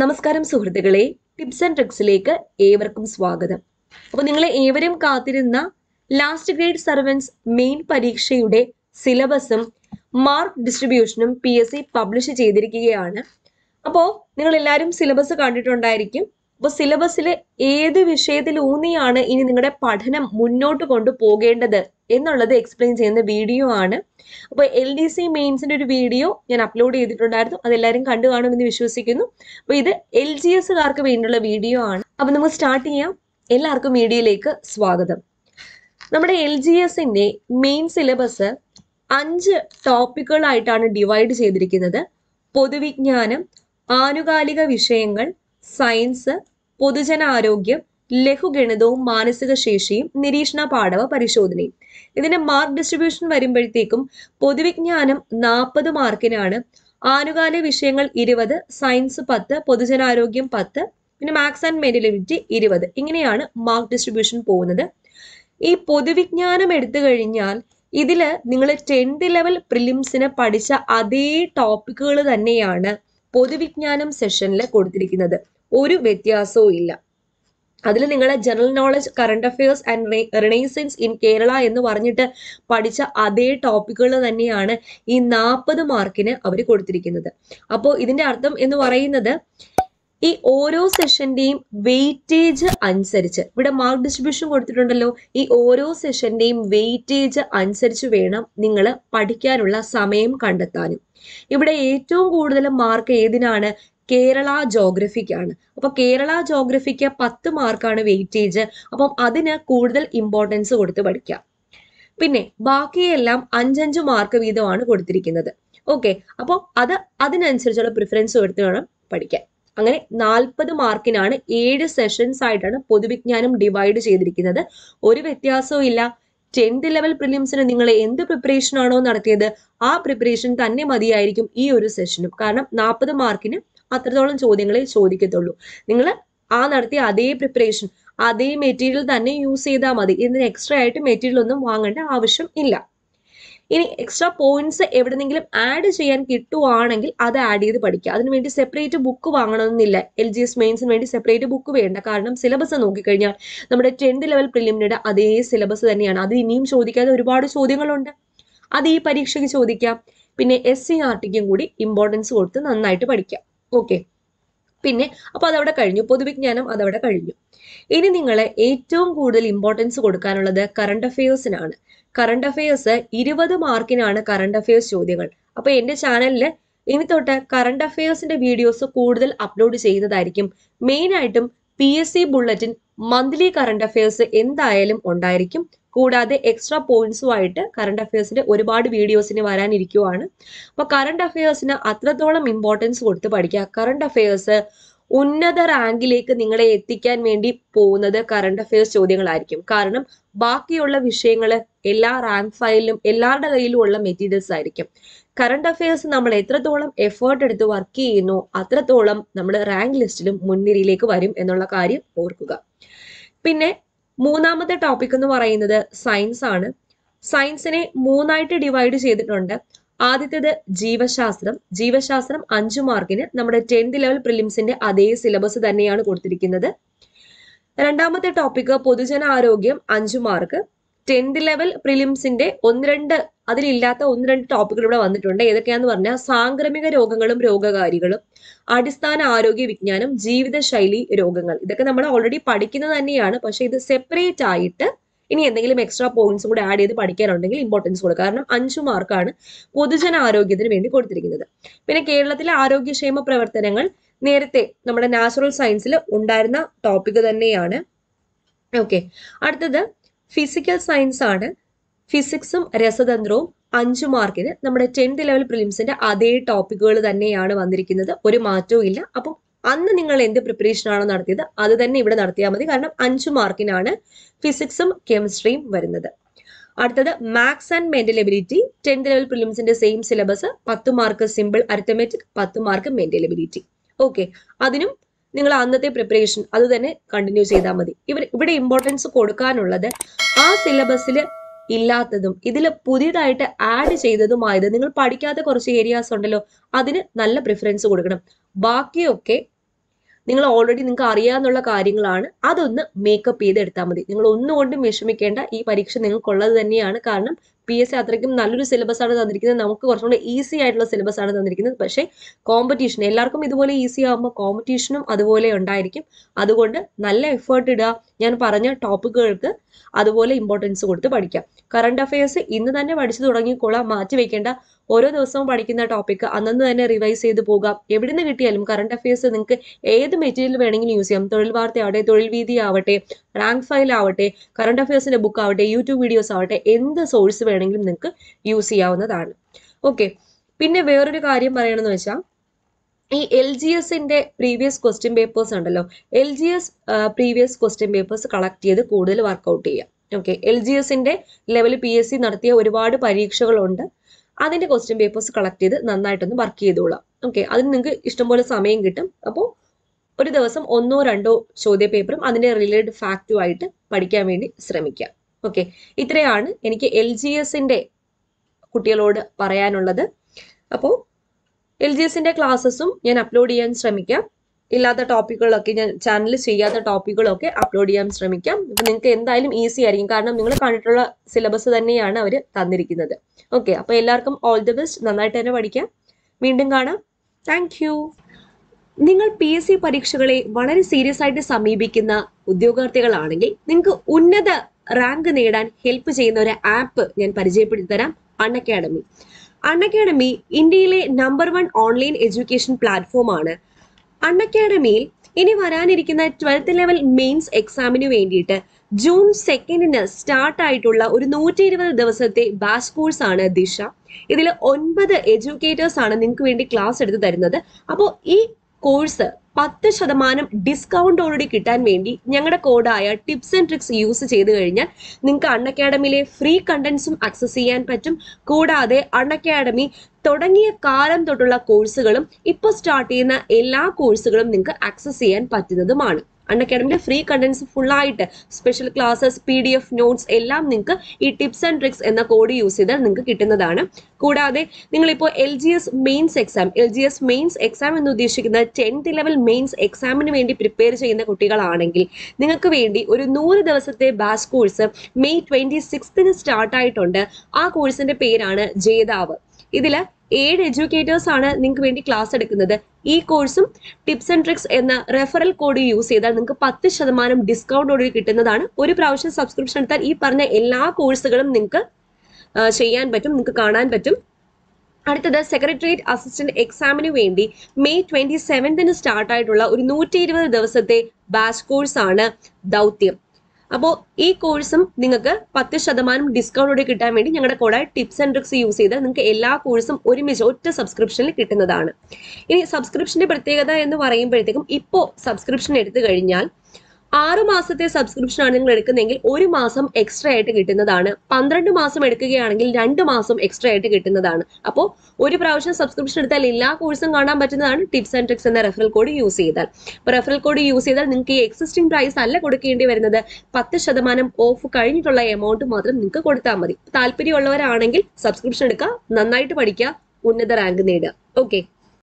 നമസ്കാരം സുഹൃത്തുക്കളെ tips and ട്രിക്സിലേക്ക് ഏവർക്കും സ്വാഗതം അപ്പോൾ നിങ്ങൾ ഏവരും കാത്തിരുന്ന ലാസ്റ്റ് ഗ്രേഡ് സർവൻസ് മെയിൻ പരീക്ഷയുടെ സിലബസും മാർക്ക് ഡിസ്ട്രിബ്യൂഷനും പി എസ് സി പബ്ലിഷ് ചെയ്തിരിക്കുകയാണ് അപ്പോൾ നിങ്ങൾ എല്ലാവരും സിലബസ് കണ്ടിട്ടുണ്ടായിരിക്കും അപ്പോൾ സിലബസിലെ ഏത് വിഷയത്തിൽ ഊന്നിയാണ് ഇനി നിങ്ങളുടെ പഠനം മുന്നോട്ട് കൊണ്ടുപോകേണ്ടത് എന്നുള്ളത് എക്സ്പ്ലെയിൻ ചെയ്യുന്ന വീഡിയോ ആണ് അപ്പോൾ എൽ ഡി സി മെയിൻസിൻ്റെ ഒരു വീഡിയോ ഞാൻ അപ്ലോഡ് ചെയ്തിട്ടുണ്ടായിരുന്നു അതെല്ലാവരും കണ്ടു കാണുമെന്ന് വിശ്വസിക്കുന്നു അപ്പോൾ ഇത് എൽ ജി എസുകാർക്ക് വേണ്ടിയുള്ള വീഡിയോ ആണ് അപ്പോൾ നമുക്ക് സ്റ്റാർട്ട് ചെയ്യാം എല്ലാവർക്കും വീഡിയോയിലേക്ക് സ്വാഗതം നമ്മുടെ എൽ ജി എസിൻ്റെ മെയിൻ സിലബസ് അഞ്ച് ടോപ്പിക്കുകളായിട്ടാണ് ഡിവൈഡ് ചെയ്തിരിക്കുന്നത് പൊതുവിജ്ഞാനം ആനുകാലിക വിഷയങ്ങൾ സയൻസ് പൊതുജനാരോഗ്യം ലഘുഗണിതവും മാനസിക ശേഷിയും നിരീക്ഷണ പാഠവ പരിശോധനയും ഇതിന്റെ മാർക്ക് ഡിസ്ട്രിബ്യൂഷൻ വരുമ്പോഴത്തേക്കും പൊതുവിജ്ഞാനം നാൽപ്പത് മാർക്കിനാണ് ആനുകാലിക വിഷയങ്ങൾ ഇരുപത് സയൻസ് പത്ത് പൊതുജനാരോഗ്യം പത്ത് പിന്നെ മാത്സ് ആൻഡ് മെന്റലിറ്റി ഇരുപത് ഇങ്ങനെയാണ് മാർക്ക് ഡിസ്ട്രിബ്യൂഷൻ പോകുന്നത് ഈ പൊതുവിജ്ഞാനം എടുത്തു കഴിഞ്ഞാൽ ഇതിൽ നിങ്ങൾ ടെൻത്ത് ലെവൽ പ്രിലിംസിന് പഠിച്ച അതേ ടോപ്പിക്കുകൾ തന്നെയാണ് പൊതുവിജ്ഞാനം സെഷനിൽ കൊടുത്തിരിക്കുന്നത് ഒരു വ്യത്യാസവും ഇല്ല അതിൽ നിങ്ങളെ general knowledge current affairs and renaissance in Kerala എന്ന് പറഞ്ഞിട്ട് പഠിച്ച അതേ ടോപ്പിക്കുകൾ തന്നെയാണ് ഈ നാൽപ്പത് മാർക്കിന് അവർ കൊടുത്തിരിക്കുന്നത് അപ്പോൾ ഇതിൻ്റെ അർത്ഥം എന്ന് പറയുന്നത് ഈ ഓരോ സെഷന്റെയും വെയിറ്റേജ് അനുസരിച്ച് ഇവിടെ മാർക്ക് ഡിസ്ട്രിബ്യൂഷൻ കൊടുത്തിട്ടുണ്ടല്ലോ ഈ ഓരോ സെഷന്റെയും വെയിറ്റേജ് അനുസരിച്ച് വേണം നിങ്ങൾ പഠിക്കാനുള്ള സമയം കണ്ടെത്താനും ഇവിടെ ഏറ്റവും കൂടുതൽ മാർക്ക് ഏതിനാണ് കേരള ജോഗ്രഫിക്കാണ് അപ്പൊ കേരള ജോഗ്രഫിക്ക് പത്ത് മാർക്കാണ് വെയിറ്റേജ് അപ്പം അതിന് കൂടുതൽ ഇമ്പോർട്ടൻസ് കൊടുത്ത് പഠിക്കാം പിന്നെ ബാക്കിയെല്ലാം അഞ്ചഞ്ച് മാർക്ക് വീതമാണ് കൊടുത്തിരിക്കുന്നത് ഓക്കെ അപ്പോൾ അത് അതിനനുസരിച്ചുള്ള പ്രിഫറൻസ് കൊടുത്ത് വേണം പഠിക്കാൻ അങ്ങനെ നാൽപ്പത് മാർക്കിനാണ് ഏഴ് സെഷൻസ് ആയിട്ടാണ് പൊതുവിജ്ഞാനം ഡിവൈഡ് ചെയ്തിരിക്കുന്നത് ഒരു വ്യത്യാസവും ഇല്ല ടെൻത്ത് ലെവൽ പ്രിലിംസിന് നിങ്ങൾ എന്ത് പ്രിപ്പറേഷൻ ആണോ നടത്തിയത് ആ പ്രിപ്പറേഷൻ തന്നെ മതിയായിരിക്കും ഈ ഒരു സെഷനും കാരണം നാൽപ്പത് മാർക്കിന് അത്രത്തോളം ചോദ്യങ്ങളെ ചോദിക്കത്തുള്ളൂ നിങ്ങൾ ആ നടത്തിയ അതേ പ്രിപ്പറേഷൻ അതേ മെറ്റീരിയൽ തന്നെ യൂസ് ചെയ്താൽ മതി ഇതിന് എക്സ്ട്രാ ആയിട്ട് മെറ്റീരിയൽ ഒന്നും വാങ്ങേണ്ട ആവശ്യം ഇല്ല ഇനി എക്സ്ട്രാ പോയിന്റ്സ് എവിടെന്നെങ്കിലും ആഡ് ചെയ്യാൻ കിട്ടുവാണെങ്കിൽ അത് ആഡ് ചെയ്ത് പഠിക്കുക അതിനുവേണ്ടി സെപ്പറേറ്റ് ബുക്ക് വാങ്ങണമെന്നില്ല എൽ ജി എസ് മെയിൻസിന് വേണ്ടി സെപ്പറേറ്റ് ബുക്ക് വേണ്ട കാരണം സിലബസ് നോക്കിക്കഴിഞ്ഞാൽ നമ്മുടെ ടെൻത്ത് ലെവൽ പ്രിലിമിനയുടെ അതേ സിലബസ് തന്നെയാണ് അത് ഇനിയും ചോദിക്കാതെ ഒരുപാട് ചോദ്യങ്ങളുണ്ട് അത് ഈ പരീക്ഷയ്ക്ക് ചോദിക്കാം പിന്നെ എസ് സി ആർ e ടിക്കും കൂടി ഇമ്പോർട്ടൻസ് കൊടുത്ത് നന്നായിട്ട് പഠിക്കാം ഓക്കെ പിന്നെ അപ്പോൾ അതവിടെ കഴിഞ്ഞു പൊതുവിജ്ഞാനം അതവിടെ കഴിഞ്ഞു ഇനി നിങ്ങളെ ഏറ്റവും കൂടുതൽ ഇമ്പോർട്ടൻസ് കൊടുക്കാനുള്ളത് കറണ്ട് അഫയേഴ്സിനാണ് കറണ്ട് അഫയേഴ്സ് ഇരുപത് മാർക്കിനാണ് കറണ്ട് അഫയേഴ്സ് ചോദ്യങ്ങൾ അപ്പോൾ എൻ്റെ ചാനലിൽ ഇനി തൊട്ട് കറണ്ട് അഫയേഴ്സിന്റെ വീഡിയോസ് കൂടുതൽ അപ്ലോഡ് ചെയ്യുന്നതായിരിക്കും മെയിൻ ആയിട്ടും P S C bulletin monthly current affairs എന്തായാലും ഉണ്ടായിരിക്കും കൂടാതെ എക്സ്ട്രാ പോയിന്റ്സുമായിട്ട് കറണ്ട് അഫയേഴ്സിന്റെ ഒരുപാട് വീഡിയോസിന് വരാനിരിക്കുവാണ് അപ്പോൾ കറണ്ട് അഫയേഴ്സിന് അത്രത്തോളം ഇമ്പോർട്ടൻസ് കൊടുത്ത് പഠിക്കുക കറണ്ട് അഫയേഴ്സ് ഉന്നത റാങ്കിലേക്ക് നിങ്ങളെ എത്തിക്കാൻ വേണ്ടി പോകുന്നത് കറണ്ട് അഫയേഴ്സ് ചോദ്യങ്ങളായിരിക്കും കാരണം ബാക്കിയുള്ള വിഷയങ്ങൾ എല്ലാ റാങ്ക് ഫയലിലും എല്ലാവരുടെ കയ്യിലും ഉള്ള മെറ്റീരിയൽസ് ആയിരിക്കും കറണ്ട് അഫയേഴ്സ് നമ്മൾ എത്രത്തോളം എഫേർട്ട് എടുത്ത് വർക്ക് ചെയ്യുന്നു അത്രത്തോളം നമ്മൾ റാങ്ക് ലിസ്റ്റിലും മുൻനിരയിലേക്ക് വരും എന്നുള്ള കാര്യം ഓർക്കുക പിന്നെ മൂന്നാമത്തെ ടോപ്പിക് എന്ന് പറയുന്നത് സയൻസ് ആണ് സയൻസിനെ മൂന്നായിട്ട് ഡിവൈഡ് ചെയ്തിട്ടുണ്ട് ആദ്യത്തേത് ജീവശാസ്ത്രം ജീവശാസ്ത്രം അഞ്ചു മാർക്കിന് നമ്മുടെ ടെൻത്ത് ലെവൽ പ്രിലിംസിന്റെ അതേ സിലബസ് തന്നെയാണ് കൊടുത്തിരിക്കുന്നത് രണ്ടാമത്തെ ടോപ്പിക് പൊതുജനാരോഗ്യം അഞ്ചു മാർക്ക് ടെൻത്ത് ലെവൽ പ്രിലിംസിന്റെ ഒന്ന് രണ്ട് അതിലില്ലാത്ത ഒന്ന് രണ്ട് ടോപ്പിക്കുകൾ ഇവിടെ വന്നിട്ടുണ്ട് ഏതൊക്കെയാന്ന് പറഞ്ഞാൽ സാംക്രമിക രോഗങ്ങളും രോഗകാരികളും അടിസ്ഥാന ആരോഗ്യ വിജ്ഞാനം ജീവിതശൈലി രോഗങ്ങൾ ഇതൊക്കെ നമ്മൾ ഓൾറെഡി പഠിക്കുന്നത് തന്നെയാണ് പക്ഷെ ഇത് സെപ്പറേറ്റ് ആയിട്ട് ഇനി എന്തെങ്കിലും എക്സ്ട്രാ പോയിന്റ്സും കൂടെ ആഡ് ചെയ്ത് പഠിക്കാനുണ്ടെങ്കിൽ ഇമ്പോർട്ടൻസ് കൊടുക്കുക കാരണം അഞ്ചു മാർക്കാണ് പൊതുജന ആരോഗ്യത്തിന് വേണ്ടി കൊടുത്തിരിക്കുന്നത് പിന്നെ കേരളത്തിലെ ആരോഗ്യക്ഷേമ പ്രവർത്തനങ്ങൾ നേരത്തെ നമ്മുടെ നാച്ചുറൽ സയൻസിൽ ഉണ്ടായിരുന്ന ടോപ്പിക് തന്നെയാണ് ഓക്കെ അടുത്തത് ഫിസിക്കൽ സയൻസ് ആണ് ഫിസിക്സും രസതന്ത്രവും അഞ്ച് മാർക്കിന് നമ്മുടെ ടെൻത്ത് ലെവൽ പ്രിലിംസിന്റെ അതേ ടോപ്പിക്കുകൾ തന്നെയാണ് വന്നിരിക്കുന്നത് ഒരു മാറ്റവും ഇല്ല അപ്പം അന്ന് നിങ്ങൾ എന്ത് പ്രിപ്പറേഷൻ ആണോ നടത്തിയത് അത് തന്നെ ഇവിടെ നടത്തിയാൽ മതി കാരണം അഞ്ച് മാർക്കിനാണ് ഫിസിക്സും കെമിസ്ട്രിയും വരുന്നത് അടുത്തത് maths and mental ability tenth level പ്രിലിംസിന്റെ സെയിം സിലബസ് പത്ത് മാർക്ക് സിമ്പിൾ അരിത്തമെറ്റിക് പത്ത് മാർക്ക് മെന്റൽ എബിലിറ്റി ഓക്കെ അതിനും നിങ്ങൾ അന്നത്തെ പ്രിപ്പറേഷൻ അത് തന്നെ കണ്ടിന്യൂ ചെയ്താൽ മതി ഇവർ ഇവിടെ ഇമ്പോർട്ടൻസ് കൊടുക്കാനുള്ളത് ആ സിലബസിൽ ഇല്ലാത്തതും ഇതിൽ പുതിയതായിട്ട് ആഡ് ചെയ്തതുമായത് നിങ്ങൾ പഠിക്കാത്ത കുറച്ച് ഏരിയാസ് ഉണ്ടല്ലോ അതിന് നല്ല പ്രിഫറൻസ് കൊടുക്കണം ബാക്കിയൊക്കെ നിങ്ങൾ ഓൾറെഡി നിങ്ങൾക്ക് അറിയാവുന്ന കാര്യങ്ങളാണ് അതൊന്ന് മേക്കപ്പ് ചെയ്തെടുത്താൽ മതി നിങ്ങൾ ഒന്നുകൊണ്ടും വിഷമിക്കേണ്ട ഈ പരീക്ഷ നിങ്ങൾക്കുള്ളത് തന്നെയാണ് കാരണം പി എസ് സി അത്രയ്ക്കും നല്ലൊരു സിലബസ് ആണ് തന്നിരിക്കുന്നത് നമുക്ക് കുറച്ചുകൂടെ ഈസി ആയിട്ടുള്ള സിലബസ് ആണ് തന്നിരിക്കുന്നത് പക്ഷേ കോമ്പറ്റീഷൻ എല്ലാവർക്കും ഇതുപോലെ ഈസി ആകുമ്പോൾ കോമ്പറ്റീഷനും അതുപോലെ ഉണ്ടായിരിക്കും അതുകൊണ്ട് നല്ല എഫേർട്ട് ഇടുക ഞാൻ പറഞ്ഞ ടോപ്പിക്കുകൾക്ക് അതുപോലെ ഇമ്പോർട്ടൻസ് കൊടുത്ത് പഠിക്കാം കറണ്ട് അഫയേഴ്സ് ഇന്ന് തന്നെ പഠിച്ചു തുടങ്ങിക്കോളാം മാറ്റി വെക്കേണ്ട ഓരോ ദിവസവും പഠിക്കുന്ന ടോപ്പിക് അന്നു തന്നെ റിവൈസ് ചെയ്ത് പോകാം എവിടെ നിന്ന് കിട്ടിയാലും കറണ്ട് അഫയേഴ്സ് നിങ്ങൾക്ക് ഏത് മെറ്റീരിയൽ വേണമെങ്കിലും യൂസ് ചെയ്യാം തൊഴിൽ ആവട്ടെ തൊഴിൽ വീതി ആവട്ടെ റാങ്ക് ഫയൽ ആവട്ടെ കറണ്ട് അഫയേഴ്സിന്റെ ബുക്ക് ആവട്ടെ യൂട്യൂബ് വീഡിയോസ് ആവട്ടെ എന്ത് സോഴ്സ് വേണമെങ്കിലും നിങ്ങൾക്ക് യൂസ് ചെയ്യാവുന്നതാണ് ഓക്കെ പിന്നെ വേറൊരു കാര്യം പറയണമെന്ന് വെച്ചാൽ ഈ എൽ ജി എസിന്റെ പ്രീവിയസ് ക്വസ്റ്റ്യൻ പേപ്പേഴ്സ് ഉണ്ടല്ലോ L G S previous question papers collect ചെയ്ത് കൂടുതൽ വർക്കൗട്ട് ചെയ്യുക ഓക്കെ എൽ ജി എസിന്റെ ലെവൽ പി എസ് സി നടത്തിയ ഒരുപാട് പരീക്ഷകളുണ്ട് അതിന്റെ ക്വസ്റ്റ്യൻ പേപ്പേഴ്സ് കളക്ട് ചെയ്ത് നന്നായിട്ടൊന്ന് വർക്ക് ചെയ്തോളാം ഓക്കെ അതിന് നിങ്ങൾക്ക് ഇഷ്ടംപോലെ സമയം കിട്ടും അപ്പോൾ ഒരു ദിവസം ഒന്നോ രണ്ടോ ചോദ്യ പേപ്പറും അതിന്റെ റിലേറ്റഡ് ഫാക്റ്റും ആയിട്ട് പഠിക്കാൻ വേണ്ടി ശ്രമിക്കാം ഓക്കെ ഇത്രയാണ് എനിക്ക് എൽ ജി എസിന്റെ കുട്ടികളോട് പറയാനുള്ളത് അപ്പോൾ എൽ ജി എസിന്റെ ക്ലാസ്സസും ഞാൻ അപ്ലോഡ് ചെയ്യാൻ ശ്രമിക്കാം ഇല്ലാത്ത ടോപ്പിക്കുകളൊക്കെ ഞാൻ ചാനൽ ചെയ്യാത്ത ടോപ്പിക്കുകളൊക്കെ അപ്ലോഡ് ചെയ്യാൻ ശ്രമിക്കാം അപ്പം നിങ്ങൾക്ക് എന്തായാലും ഈസി ആയിരിക്കും കാരണം നിങ്ങൾ കണ്ടിട്ടുള്ള സിലബസ് തന്നെയാണ് അവർ തന്നിരിക്കുന്നത് ഓക്കെ അപ്പോൾ എല്ലാവർക്കും ഓൾ ദി ബെസ്റ്റ് നന്നായിട്ട് തന്നെ പഠിക്കാം വീണ്ടും കാണാം താങ്ക് നിങ്ങൾ പി എസ് സി പരീക്ഷകളെ വളരെ സീരിയസ് ആയിട്ട് സമീപിക്കുന്ന ഉദ്യോഗാർത്ഥികളാണെങ്കിൽ നിങ്ങൾക്ക് ഉന്നത റാങ്ക് നേടാൻ ഹെൽപ്പ് ചെയ്യുന്ന ഒരു ആപ്പ് ഞാൻ പരിചയപ്പെടുത്തി തരാം അൺ അക്കാഡമി അൺ അക്കാഡമി ഇന്ത്യയിലെ നമ്പർ വൺ ഓൺലൈൻ എഡ്യൂക്കേഷൻ പ്ലാറ്റ്ഫോമാണ് ആണ് അൺഅക്കാഡമിയിൽ ഇനി വരാനിരിക്കുന്ന ട്വൽത്ത് ലെവൽ മെയിൻസ് എക്സാമിന് വേണ്ടിയിട്ട് ജൂൺ സെക്കൻഡിന് സ്റ്റാർട്ട് ആയിട്ടുള്ള ഒരു നൂറ്റി ഇരുപത് ദിവസത്തെ ബാച്ച് കോഴ്സ് ആണ് ദിശ ഇതിൽ ഒൻപത് എഡ്യൂക്കേറ്റേഴ്സ് ആണ് നിങ്ങൾക്ക് വേണ്ടി ക്ലാസ് എടുത്ത് തരുന്നത് അപ്പോൾ ഈ കോഴ്സ് പത്ത് ശതമാനം ഓൾറെഡി കിട്ടാൻ വേണ്ടി ഞങ്ങളുടെ കോഡായ ടിപ്സ് ആൻഡ് ട്രിക്സ് യൂസ് ചെയ്ത് കഴിഞ്ഞാൽ നിങ്ങൾക്ക് അൺ അക്കാഡമിയിലെ ഫ്രീ കണ്ടന്റ്സും ആക്സസ് ചെയ്യാൻ പറ്റും കൂടാതെ അൺ അക്കാഡമി തുടങ്ങിയ കാലം തൊട്ടുള്ള കോഴ്സുകളും ഇപ്പൊ സ്റ്റാർട്ട് ചെയ്യുന്ന എല്ലാ കോഴ്സുകളും നിങ്ങൾക്ക് ആക്സസ് ചെയ്യാൻ പറ്റുന്നതുമാണ് അൺ അക്കാഡമിയുടെ ഫ്രീ ഫുൾ ആയിട്ട് special classes P D F notes എല്ലാം നിങ്ങൾക്ക് ഈ ടിപ്സ് ആൻഡ് ട്രിക്സ് എന്ന കോഡ് യൂസ് ചെയ്താൽ നിങ്ങൾക്ക് കിട്ടുന്നതാണ് കൂടാതെ നിങ്ങളിപ്പോൾ L G S mains exam L G S mains exam എന്ന് ഉദ്ദേശിക്കുന്ന ടെൻത്ത് ലെവൽ മെയിൻസ് എക്സാമിന് വേണ്ടി പ്രിപ്പയർ ചെയ്യുന്ന കുട്ടികളാണെങ്കിൽ നിങ്ങൾക്ക് വേണ്ടി ഒരു നൂറ് ദിവസത്തെ ബാസ് കോഴ്സ് മെയ് ട്വന്റി സിക്സ്തിന് സ്റ്റാർട്ടായിട്ടുണ്ട് ആ കോഴ്സിന്റെ പേരാണ് ജേതാവ് ഇതിൽ ഏഴ് എഡ്യൂക്കേറ്റേഴ്സ് ആണ് നിങ്ങൾക്ക് വേണ്ടി ക്ലാസ് എടുക്കുന്നത് ഈ കോഴ്സും ടിപ്സ് ആൻഡ് ട്രിക്സ് എന്ന റെഫറൽ കോഡ് യൂസ് ചെയ്താൽ നിങ്ങൾക്ക് പത്ത് ശതമാനം ഡിസ്കൗണ്ടോട് കിട്ടുന്നതാണ് ഒരു പ്രാവശ്യം സബ്സ്ക്രിപ്ഷൻ എടുത്താൽ ഈ പറഞ്ഞ എല്ലാ കോഴ്സുകളും നിങ്ങൾക്ക് ചെയ്യാൻ പറ്റും നിങ്ങൾക്ക് കാണാൻ പറ്റും അടുത്തത് സെക്രട്ടേറിയറ്റ് അസിസ്റ്റന്റ് എക്സാമിന് വേണ്ടി മെയ് ട്വന്റി സെവൻത്തിന് സ്റ്റാർട്ടായിട്ടുള്ള ഒരു നൂറ്റി ഇരുപത് ദിവസത്തെ ബാച്ച് കോഴ്സാണ് ദൗത്യം അപ്പോൾ ഈ കോഴ്സും നിങ്ങൾക്ക് പത്ത് ശതമാനം ഡിസ്കൗണ്ടോടെ കിട്ടാൻ വേണ്ടി ഞങ്ങളുടെ കൂടെ ടിപ്സ് ആൻഡ് ട്രിക്സ് യൂസ് ചെയ്ത് നിങ്ങൾക്ക് എല്ലാ കോഴ്സും ഒരുമിച്ച് ഒറ്റ സബ്സ്ക്രിപ്ഷനിൽ കിട്ടുന്നതാണ് ഇനി സബ്സ്ക്രിപ്ഷന്റെ പ്രത്യേകത എന്ന് പറയുമ്പോഴത്തേക്കും ഇപ്പോൾ സബ്സ്ക്രിപ്ഷൻ എടുത്തു കഴിഞ്ഞാൽ ആറ് മാസത്തെ ആണ് നിങ്ങൾ എടുക്കുന്നതെങ്കിൽ ഒരു മാസം എക്സ്ട്രാ ആയിട്ട് കിട്ടുന്നതാണ് പന്ത്രണ്ട് മാസം എടുക്കുകയാണെങ്കിൽ രണ്ട് മാസം എക്സ്ട്രാ ആയിട്ട് കിട്ടുന്നതാണ് അപ്പോൾ ഒരു പ്രാവശ്യം സബ്സ്ക്രിപ്ഷൻ എടുത്താൽ എല്ലാ കോഴ്സും കാണാൻ പറ്റുന്നതാണ് ടിപ്സ് ആൻഡ് ട്രിക്സ് എന്ന റെഫറൽ കോഡ് യൂസ് ചെയ്താൽ അപ്പോൾ റെഫറൽ കോഡ് യൂസ് ചെയ്താൽ നിങ്ങൾക്ക് ഈ എക്സിസ്റ്റിംഗ് പ്രൈസ് അല്ല കൊടുക്കേണ്ടി വരുന്നത് പത്ത് ശതമാനം ഓഫ് കഴിഞ്ഞിട്ടുള്ള എമൗണ്ട് മാത്രം നിങ്ങൾക്ക് കൊടുത്താൽ മതി താല്പര്യമുള്ളവരാണെങ്കിൽ സബ്സ്ക്രിപ്ഷൻ എടുക്കുക നന്നായിട്ട് പഠിക്കുക ഉന്നത റാങ്ക് നേടുക ഓക്കെ